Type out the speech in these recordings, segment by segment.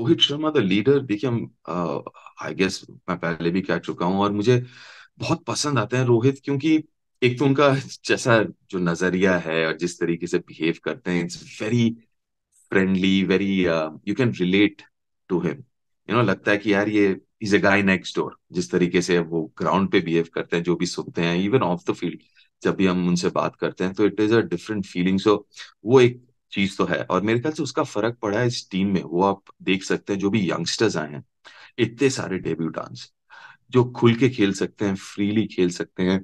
Rohit Sharma the leader देखिए हम I guess मैं पहले भी कह चुका हूँ और मुझे बहुत पसंद आते हैं रोहित क्योंकि एक तो उनका जैसा जो नजरिया है और जिस तरीके से बिहेव करते हैं it's very friendly very you can relate to him you know लगता है कि यार ये is a guy next door जिस तरीके से वो ग्राउंड पे बिहेव करते हैं जो भी सुनते हैं इवन ऑफ द फील्ड जब भी हम उनसे बात करते हैं तो it is a different feeling so वो एक चीज तो है और मेरे ख्याल से उसका फर्क पड़ा है इस टीम में वो आप देख सकते हैं जो भी यंगस्टर्स आए हैं इतने सारे डेब्यू डांस जो खुल के खेल सकते हैं फ्रीली खेल सकते हैं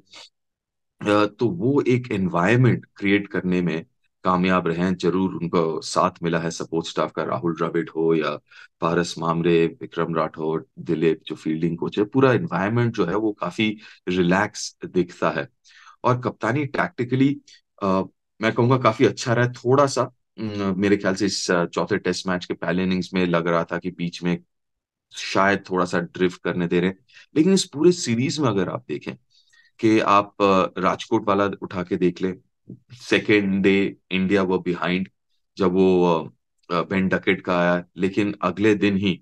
तो वो एक एनवायरमेंट क्रिएट करने में कामयाब रहे हैं जरूर उनको साथ मिला है सपोर्ट स्टाफ का राहुल द्रविड हो या पारस मामरे विक्रम राठौर दिलीप जो फील्डिंग कोच है पूरा एनवायरमेंट जो है वो काफी रिलैक्स दिखता है और कप्तानी टैक्टिकली मैं कहूंगा काफी अच्छा रहा है थोड़ा सा मेरे ख्याल से इस चौथे टेस्ट मैच के पहले इनिंग्स में लग रहा था कि बीच में शायद थोड़ा सा ड्रिफ्ट करने दे रहे लेकिन इस पूरे सीरीज में अगर आप देखें कि आप राजकोट वाला उठा के देख ले सेकेंड डे इंडिया वो बिहाइंड जब वो बेन डकेट का आया लेकिन अगले दिन ही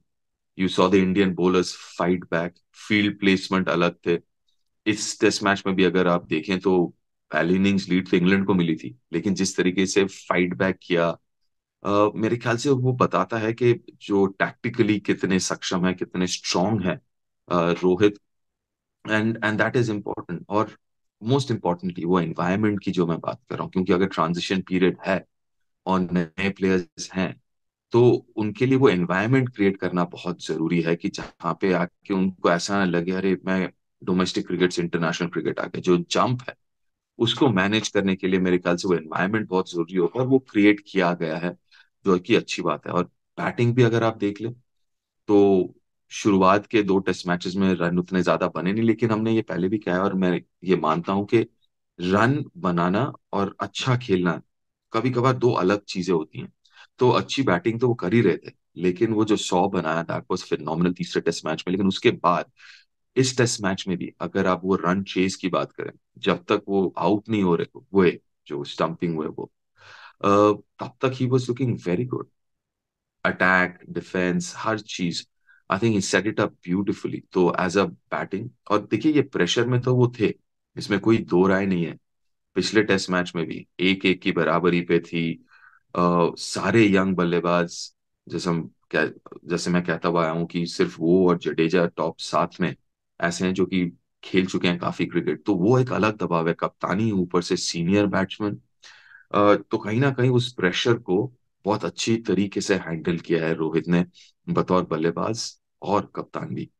you saw the Indian bowlers fight back field placement अलग थे इस टेस्ट मैच में भी अगर आप देखें तो पहली इनिंग्स लीड तो इंग्लैंड को मिली थी लेकिन जिस तरीके से फाइट बैक किया Uh, मेरे ख्याल से वो बताता है कि जो टैक्टिकली कितने सक्षम है कितने स्ट्रॉन्ग है uh, Rohit and and that is important और मोस्ट इम्पोर्टेंटली वो एनवायरमेंट की जो मैं बात कर रहा हूँ क्योंकि अगर ट्रांजिशन पीरियड है और नए प्लेयर्स हैं तो उनके लिए वो एनवायरमेंट क्रिएट करना बहुत जरूरी है कि जहाँ पे आके उनको ऐसा ना लगे अरे मैं डोमेस्टिक क्रिकेट से इंटरनेशनल क्रिकेट आ गया जो जंप है उसको मैनेज करने के लिए मेरे ख्याल से वो एनवायरमेंट बहुत जरूरी होगा और वो क्रिएट किया गया है जो कि अच्छी बात है और बैटिंग भी अगर आप देख ले तो शुरुआत के दो टेस्ट मैचेस में रन उतने ज्यादा बने नहीं लेकिन हमने ये पहले भी कहा है और मैं ये मानता हूं कि रन बनाना और अच्छा खेलना कभी कभार दो अलग चीजें होती हैं तो अच्छी बैटिंग तो वो कर ही रहे थे लेकिन वो जो सौ बनाया था फिर नॉमिनल तीसरे टेस्ट मैच में लेकिन उसके बाद इस टेस्ट मैच में भी अगर आप वो रन चेज की बात करें जब तक वो आउट नहीं हो रहे हुए जो स्टंपिंग हुए वो तब तक ही was looking very good attack defence हर चीज I think set it up beautifully तो एज अ बैटिंग और देखिए ये प्रेशर में तो वो थे इसमें कोई दो राय नहीं है पिछले टेस्ट मैच में भी एक एक की बराबरी पे थी आ, सारे यंग बल्लेबाज जैसे हम जैसे मैं कहता हुआ आया हूँ कि सिर्फ वो और जडेजा टॉप साथ में ऐसे हैं जो कि खेल चुके हैं काफी क्रिकेट तो वो एक अलग दबाव है कप्तानी ऊपर से सीनियर बैट्समैन तो कहीं ना कहीं उस प्रेशर को बहुत अच्छी तरीके से हैंडल किया है रोहित ने बतौर बल्लेबाज और कप्तान भी